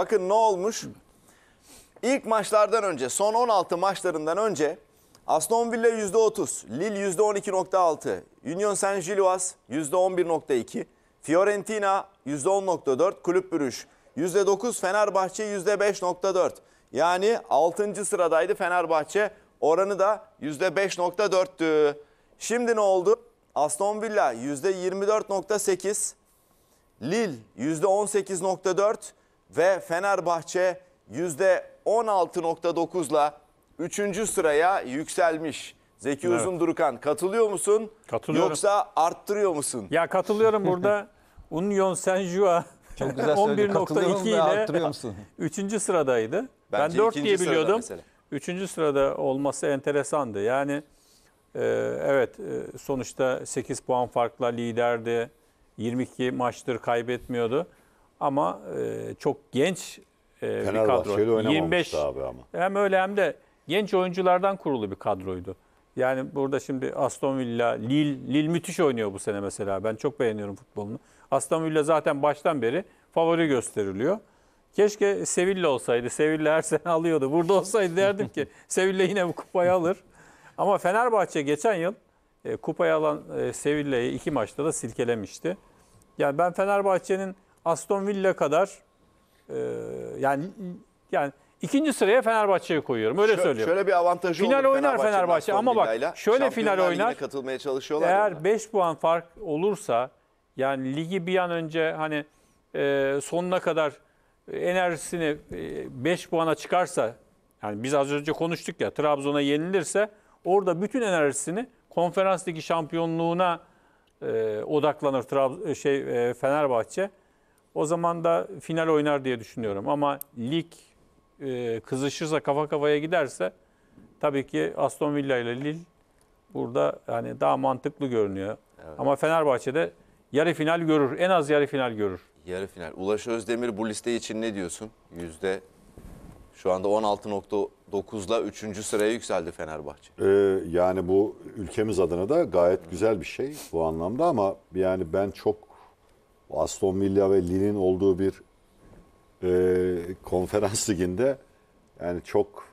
Bakın ne olmuş? İlk maçlardan önce, son 16 maçlarından önce Aston Villa %30, Lille %12.6, Union Saint-Gilloise %11.2, Fiorentina %10.4, Kulüp Brüj %9, Fenerbahçe %5.4. Yani 6. sıradaydı Fenerbahçe. Oranı da %5.4'tü. Şimdi ne oldu? Aston Villa %24.8, Lille %18.4, ve Fenerbahçe %16.9'la 3. sıraya yükselmiş. Zeki evet. Durukan katılıyor musun? Katılıyorum. Yoksa arttırıyor musun? Ya katılıyorum burada. Union Saint-Jua 11.2 ile 3. sıradaydı. Bence ben 4 diye biliyordum. 3. sırada olması enteresandı. Yani e, evet e, sonuçta 8 puan farkla liderdi. 22 maçtır kaybetmiyordu. Ama e, çok genç e, bir kadro. 25 abi ama. Hem öyle hem de genç oyunculardan kurulu bir kadroydu. Yani burada şimdi Aston Villa, Lille, Lille müthiş oynuyor bu sene mesela. Ben çok beğeniyorum futbolunu. Aston Villa zaten baştan beri favori gösteriliyor. Keşke Sevilla olsaydı. Sevilla her sene alıyordu. Burada olsaydı derdim ki Sevilla yine bu kupayı alır. Ama Fenerbahçe geçen yıl e, kupayı alan e, Sevilla'yı iki maçta da silkelemişti. Yani ben Fenerbahçe'nin Aston Villa kadar e, yani yani ikinci sıraya Fenerbahçe'yi koyuyorum. Öyle Şö- söylüyorum. Şöyle bir avantajı final oynar Fenerbahçe, ama bak şöyle final oynar. katılmaya çalışıyorlar. Eğer 5 puan fark olursa yani ligi bir an önce hani e, sonuna kadar enerjisini 5 e, puana çıkarsa yani biz az önce konuştuk ya Trabzon'a yenilirse orada bütün enerjisini konferans şampiyonluğuna e, odaklanır Trab şey e, Fenerbahçe. O zaman da final oynar diye düşünüyorum. Ama lig e, kızışırsa kafa kafaya giderse tabii ki Aston Villa ile Lille burada yani daha mantıklı görünüyor. Evet. Ama Fenerbahçe'de yarı final görür. En az yarı final görür. Yarı final. Ulaş Özdemir bu liste için ne diyorsun? Yüzde şu anda 16.9'la 3. sıraya yükseldi Fenerbahçe. Ee, yani bu ülkemiz adına da gayet güzel bir şey bu anlamda ama yani ben çok Aston Villa ve Lille'in olduğu bir e, konferans liginde yani çok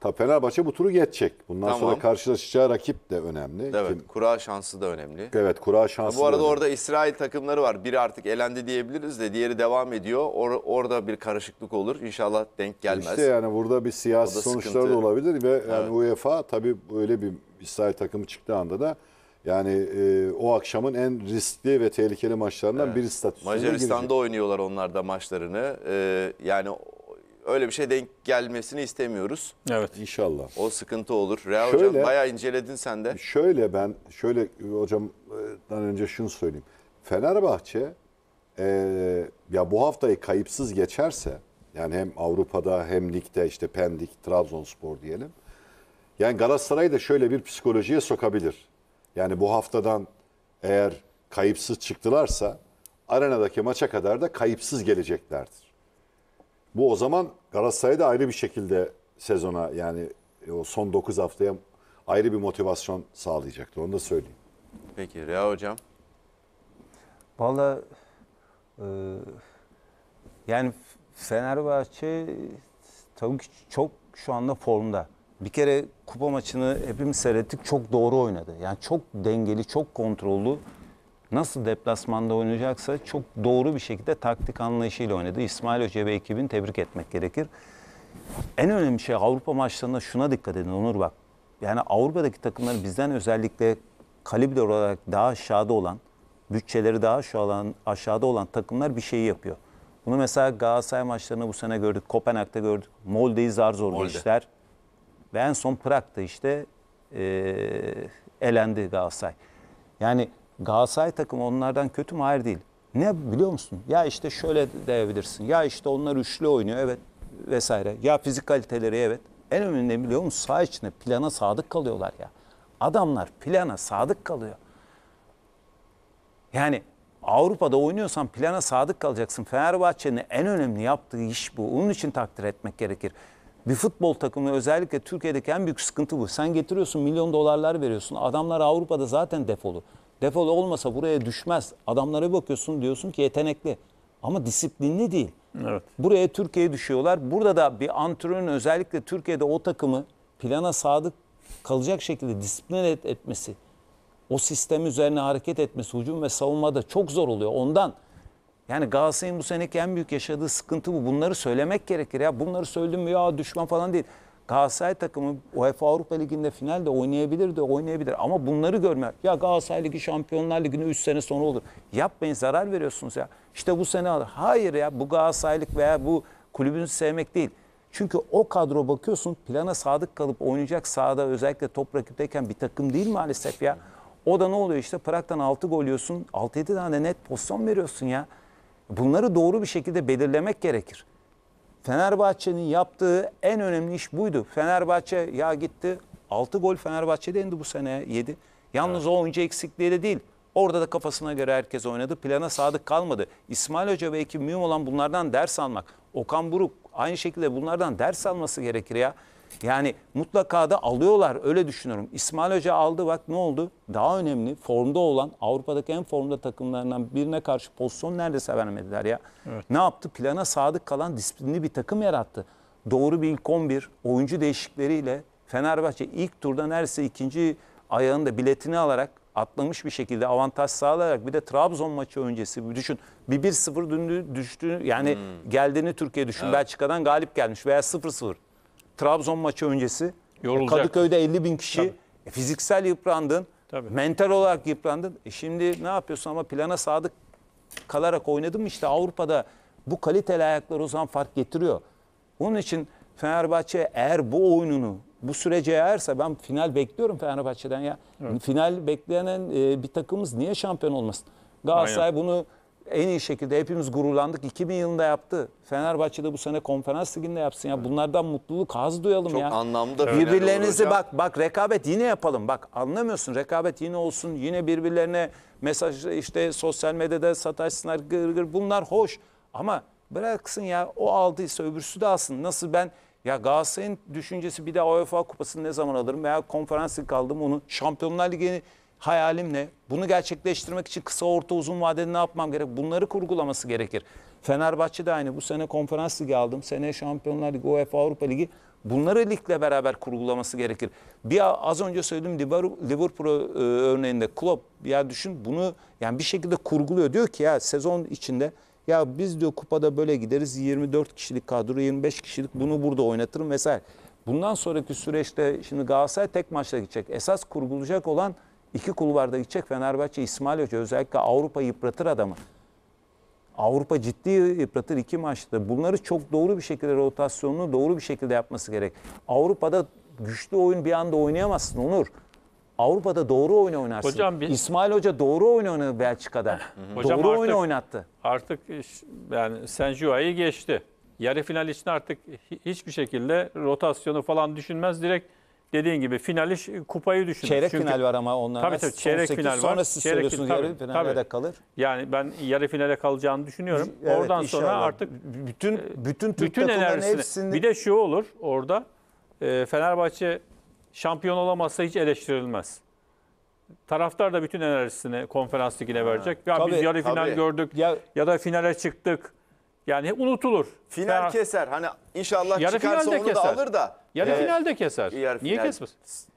ta Fenerbahçe bu turu geçecek. Bundan Tamam. sonra karşılaşacağı rakip de önemli. Evet, Kim- kura şansı da önemli. evet kura şansı. Bu arada önemli. orada İsrail takımları var. Biri artık elendi diyebiliriz de diğeri devam ediyor. Or- orada bir karışıklık olur. İnşallah denk gelmez. İşte yani burada bir siyasi sonuçlar sıkıntı. da olabilir ve yani UEFA tabii böyle bir İsrail takımı çıktığı anda da yani e, o akşamın en riskli ve tehlikeli maçlarından evet. biri statüsüne Macaristan'da girecek. oynuyorlar onlar da maçlarını. Ee, yani öyle bir şey denk gelmesini istemiyoruz. Evet. İnşallah. O sıkıntı olur. Real şöyle, hocam bayağı inceledin sen de. Şöyle ben, şöyle hocamdan önce şunu söyleyeyim. Fenerbahçe e, ya bu haftayı kayıpsız geçerse yani hem Avrupa'da hem ligde işte Pendik, Trabzonspor diyelim. Yani Galatasaray'ı da şöyle bir psikolojiye sokabilir. Yani bu haftadan eğer kayıpsız çıktılarsa arenadaki maça kadar da kayıpsız geleceklerdir. Bu o zaman da ayrı bir şekilde sezona yani o son 9 haftaya ayrı bir motivasyon sağlayacaktır. Onu da söyleyeyim. Peki Rea Hocam? Valla e, yani Fenerbahçe tabii ki çok şu anda formda bir kere kupa maçını hepimiz seyrettik. Çok doğru oynadı. Yani çok dengeli, çok kontrollü. Nasıl deplasmanda oynayacaksa çok doğru bir şekilde taktik anlayışıyla oynadı. İsmail Hoca ve ekibini tebrik etmek gerekir. En önemli şey Avrupa maçlarında şuna dikkat edin Onur bak. Yani Avrupa'daki takımların bizden özellikle kalibre olarak daha aşağıda olan, bütçeleri daha aşağı olan, aşağıda olan takımlar bir şeyi yapıyor. Bunu mesela Galatasaray maçlarında bu sene gördük, Kopenhag'da gördük, Molde'yi zar zor Molde. geçtiler. Ve en son Prag'da işte e, elendi Galatasaray. Yani Galatasaray takımı onlardan kötü mü? Hayır değil. Ne biliyor musun? Ya işte şöyle diyebilirsin. Ya işte onlar üçlü oynuyor evet vesaire. Ya fizik kaliteleri evet. En önemli biliyor musun? Sağ içinde plana sadık kalıyorlar ya. Adamlar plana sadık kalıyor. Yani Avrupa'da oynuyorsan plana sadık kalacaksın. Fenerbahçe'nin en önemli yaptığı iş bu. Onun için takdir etmek gerekir. Bir futbol takımı özellikle Türkiye'deki en büyük sıkıntı bu. Sen getiriyorsun milyon dolarlar veriyorsun. Adamlar Avrupa'da zaten defolu. Defolu olmasa buraya düşmez. Adamlara bakıyorsun diyorsun ki yetenekli. Ama disiplinli değil. Evet. Buraya Türkiye'ye düşüyorlar. Burada da bir antrenörün özellikle Türkiye'de o takımı plana sadık kalacak şekilde disiplin etmesi, o sistem üzerine hareket etmesi hücum ve savunmada çok zor oluyor. Ondan yani Galatasaray'ın bu seneki en büyük yaşadığı sıkıntı bu. Bunları söylemek gerekir ya. Bunları söyledim ya düşman falan değil. Galatasaray takımı UEFA Avrupa Ligi'nde finalde oynayabilir de oynayabilir. Ama bunları görme. Ya Galatasaray Ligi Şampiyonlar Ligi'ne 3 sene sonra olur. Yapmayın zarar veriyorsunuz ya. İşte bu sene alır. Hayır ya bu Galatasaraylık veya bu kulübünü sevmek değil. Çünkü o kadro bakıyorsun plana sadık kalıp oynayacak sahada özellikle top rakipteyken bir takım değil maalesef ya. O da ne oluyor işte Prag'dan 6 gol yiyorsun. 6-7 tane net pozisyon veriyorsun ya bunları doğru bir şekilde belirlemek gerekir. Fenerbahçe'nin yaptığı en önemli iş buydu. Fenerbahçe ya gitti 6 gol Fenerbahçe'de indi bu sene 7. Yalnız evet. o oyuncu eksikliği de değil. Orada da kafasına göre herkes oynadı. Plana sadık kalmadı. İsmail Hoca ve ekip mühim olan bunlardan ders almak. Okan Buruk aynı şekilde bunlardan ders alması gerekir ya. Yani mutlaka da alıyorlar öyle düşünüyorum. İsmail Hoca aldı bak ne oldu? Daha önemli formda olan Avrupa'daki en formda takımlarından birine karşı pozisyon neredeyse veremediler ya. Evet. Ne yaptı? Plana sadık kalan disiplinli bir takım yarattı. Doğru bir ilk 11 oyuncu değişikleriyle Fenerbahçe ilk turda neredeyse ikinci ayağında biletini alarak atlamış bir şekilde avantaj sağlayarak bir de Trabzon maçı öncesi düşün. Bir 1-0 düştü yani hmm. geldiğini Türkiye düşün. Evet. Belçika'dan galip gelmiş veya 0-0. Trabzon maçı öncesi Yorulacak. Kadıköy'de 50 bin kişi e, fiziksel yıprandın. Tabii. Mental olarak yıprandın. E şimdi ne yapıyorsun ama plana sadık kalarak oynadın mı işte Avrupa'da bu kaliteli ayaklar o zaman fark getiriyor. Onun için Fenerbahçe eğer bu oyununu bu sürece eğerse ben final bekliyorum Fenerbahçe'den ya. Evet. Final bekleyen e, bir takımımız niye şampiyon olmasın? Galatasaray Aynen. bunu en iyi şekilde hepimiz gururlandık. 2000 yılında yaptı. Fenerbahçe'de bu sene konferans liginde yapsın ya. Bunlardan mutluluk, haz duyalım Çok ya. anlamda Birbirlerinizi bak bak rekabet yine yapalım. Bak anlamıyorsun rekabet yine olsun. Yine birbirlerine mesaj işte sosyal medyada sataşsınlar gır gır. Bunlar hoş ama bıraksın ya o aldıysa öbürsü de alsın. Nasıl ben ya Galatasaray'ın düşüncesi bir daha UEFA kupasını ne zaman alırım veya konferans lig aldım onu. Şampiyonlar Ligi'ni hayalim ne? Bunu gerçekleştirmek için kısa, orta, uzun vadede ne yapmam gerek? Bunları kurgulaması gerekir. Fenerbahçe de aynı. Bu sene konferans ligi aldım. Sene Şampiyonlar Ligi, UEFA Avrupa Ligi. Bunları ligle beraber kurgulaması gerekir. Bir az önce söylediğim Liverpool e, örneğinde Klopp ya düşün bunu yani bir şekilde kurguluyor. Diyor ki ya sezon içinde ya biz diyor kupada böyle gideriz 24 kişilik kadro 25 kişilik bunu burada oynatırım vesaire. Bundan sonraki süreçte şimdi Galatasaray tek maçla gidecek. Esas kurgulayacak olan İki kulvarda gidecek Fenerbahçe İsmail Hoca özellikle Avrupa yıpratır adamı. Avrupa ciddi yıpratır iki maçta. Bunları çok doğru bir şekilde rotasyonunu doğru bir şekilde yapması gerek. Avrupa'da güçlü oyun bir anda oynayamazsın Onur. Avrupa'da doğru oyun oynarsın. Hocam bir... İsmail Hoca doğru oyun oynadı Belçika'da. Hocam doğru oyun oynattı. Artık yani Senjua'yı geçti. Yarı final için artık hiçbir şekilde rotasyonu falan düşünmez. Direkt dediğin gibi finali kupayı düşünür. Çeyrek Çünkü, final var ama onların. Tabii tabii çeyrek final var. Sonra siz çeyrek, söylüyorsunuz tabii, yarı finale kalır. Yani ben yarı finale kalacağını düşünüyorum. Evet, Oradan inşallah. sonra artık bütün e, bütün Türk bütün enerjisini, hepsini... Bir de şu olur orada e, Fenerbahçe şampiyon olamazsa hiç eleştirilmez. Taraftar da bütün enerjisini konferans ligine verecek. Ya tabii, biz yarı tabii. final gördük ya, ya da finale çıktık. Yani unutulur. Final Fener... keser. Hani inşallah yarı çıkarsa onu keser. da alır da Yarı finalde keser. Yarı Niye final- kesmez?